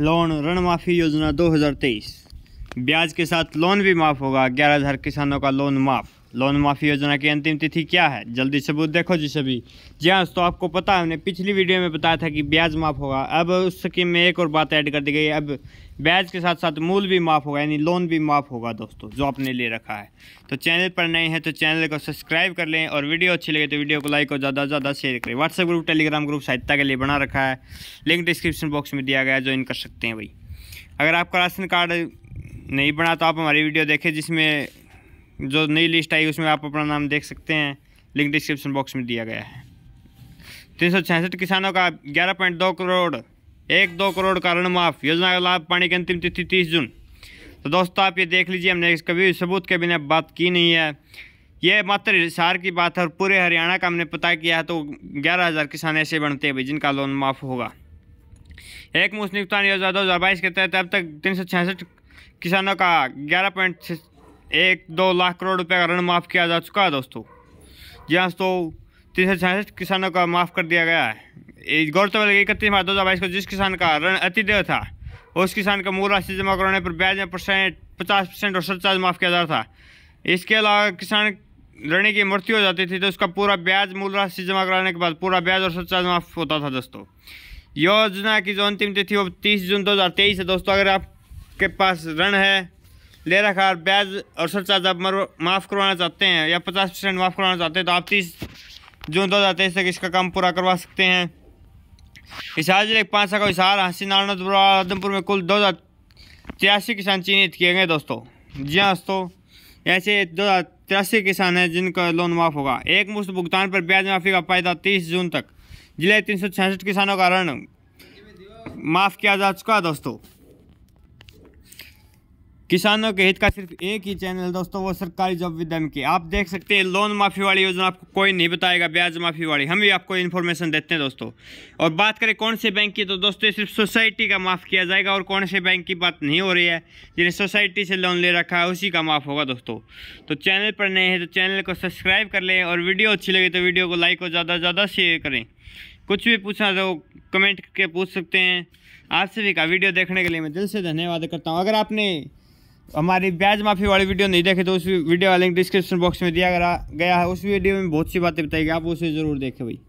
loan ऋण माफ़ी योजना 2023 ब्याज के साथ लोन भी माफ़ होगा ग्यारह हज़ार किसानों का लोन माफ़ लोन माफ़ी योजना की अंतिम तिथि क्या है जल्दी सबूत देखो जी सभी जी हाँ दोस्तों आपको पता है हमने पिछली वीडियो में बताया था कि ब्याज माफ़ होगा अब उस स्कीम में एक और बात ऐड कर दी गई अब ब्याज के साथ साथ मूल भी माफ़ होगा यानी लोन भी माफ़ होगा दोस्तों जो आपने ले रखा है तो चैनल पर नए हैं तो चैनल को सब्सक्राइब कर लें और वीडियो अच्छी लगे तो वीडियो को लाइक और ज़्यादा से ज़्यादा शेयर करें व्हाट्सएप ग्रुप टेलीग्राम ग्रुप सहायता के लिए बना रखा है लिंक डिस्क्रिप्शन बॉक्स में दिया गया है ज्वाइन कर सकते हैं भाई अगर आपका राशन कार्ड नहीं बना तो आप हमारी वीडियो देखें जिसमें जो नई लिस्ट आई उसमें आप अपना नाम देख सकते हैं लिंक डिस्क्रिप्शन बॉक्स में दिया गया है तीन सौ छियासठ किसानों का ग्यारह पॉइंट दो करोड़ एक दो करोड़ का ऋण माफ योजना का लाभ पाने की अंतिम तिथि तीस जून तो दोस्तों आप ये देख लीजिए हमने कभी सबूत के बिना बात की नहीं है ये मात्र हिसार की बात है और पूरे हरियाणा का हमने पता किया है तो ग्यारह हज़ार किसान ऐसे बनते हैं भाई जिनका लोन माफ़ होगा एक मुश्त योजना दो हज़ार बाईस के तहत अब तक तीन सौ छियासठ किसानों का ग्यारह पॉइंट एक दो लाख करोड़ रुपये का ऋण माफ़ किया जा चुका है दोस्तों जी हाँ दोस्तों तीन सौ छियासठ किसानों का माफ़ कर दिया गया है गौरतलब है इकतीस मार्च दो हज़ार बाईस को जिस किसान का ऋण अतिदेय था उस किसान का मूल राशि जमा कराने पर ब्याज में परसेंट पचास परसेंट और सरचार्ज माफ़ किया जा रहा था इसके अलावा किसान ऋणी की मृत्यु हो जाती थी तो उसका पूरा ब्याज मूल राशि जमा कराने के बाद पूरा ब्याज और सरचार्ज माफ़ होता था दोस्तों योजना की जो अंतिम तिथि वो तीस जून दो हज़ार तेईस है दोस्तों अगर आपके पास ऋण है ले रखा है ब्याज और सरचार्ज आप माफ़ करवाना चाहते हैं या पचास परसेंट माफ़ करवाना चाहते हैं तो आप तीस जून दो हज़ार तेईस तक इसका काम पूरा करवा सकते हैं हिसार जिले के पाँच सौ हिसार हंसी नारायण आदमपुर में कुल दो हज़ार तिरासी किसान चिन्हित किए गए दोस्तों जी हाँ दोस्तों ऐसे दो हज़ार तिरासी किसान हैं जिनका लोन माफ़ होगा एक मुश्त भुगतान पर ब्याज माफ़ी का फायदा तीस जून तक जिले तीन सौ छियासठ किसानों का ऋण माफ़ किया जा चुका है दोस्तों किसानों के हित का सिर्फ एक ही चैनल दोस्तों वो सरकारी जॉब विदम की आप देख सकते हैं लोन माफ़ी वाली योजना आपको कोई नहीं बताएगा ब्याज माफ़ी वाली हम भी आपको इन्फॉर्मेशन देते हैं दोस्तों और बात करें कौन से बैंक की तो दोस्तों सिर्फ सोसाइटी का माफ़ किया जाएगा और कौन से बैंक की बात नहीं हो रही है जिन्हें सोसाइटी से लोन ले रखा है उसी का माफ़ होगा दोस्तों तो चैनल पर नए हैं तो चैनल को सब्सक्राइब कर लें और वीडियो अच्छी लगी तो वीडियो को लाइक और ज़्यादा से ज़्यादा शेयर करें कुछ भी पूछना तो कमेंट करके पूछ सकते हैं से भी का वीडियो देखने के लिए मैं दिल से धन्यवाद करता हूँ अगर आपने हमारी ब्याज माफ़ी वाली वीडियो नहीं देखे तो उस वीडियो का लिंक डिस्क्रिप्शन बॉक्स में दिया गया है उस वीडियो में बहुत सी बातें बताई गई आप उसे ज़रूर देखें भाई